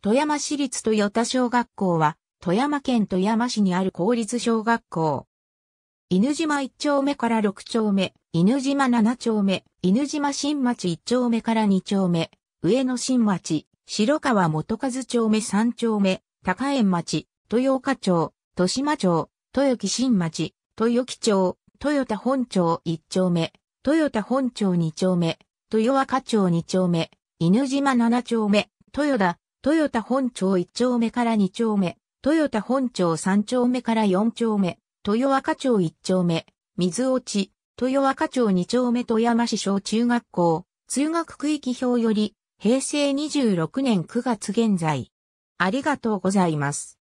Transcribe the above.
富山市立豊田小学校は、富山県富山市にある公立小学校。犬島1丁目から6丁目、犬島7丁目、犬島新町1丁目から2丁目、上野新町、白川元和町目3丁目、高円町、豊岡町、豊島町、豊木新町、豊木町、豊田本町1丁目、豊田本町2丁目、豊若町2丁目、犬島7丁目、豊田、豊田本町1丁目から2丁目、豊田本町3丁目から4丁目、豊若町1丁目、水落ち、豊若町2丁目富山市小中学校、通学区域表より、平成26年9月現在。ありがとうございます。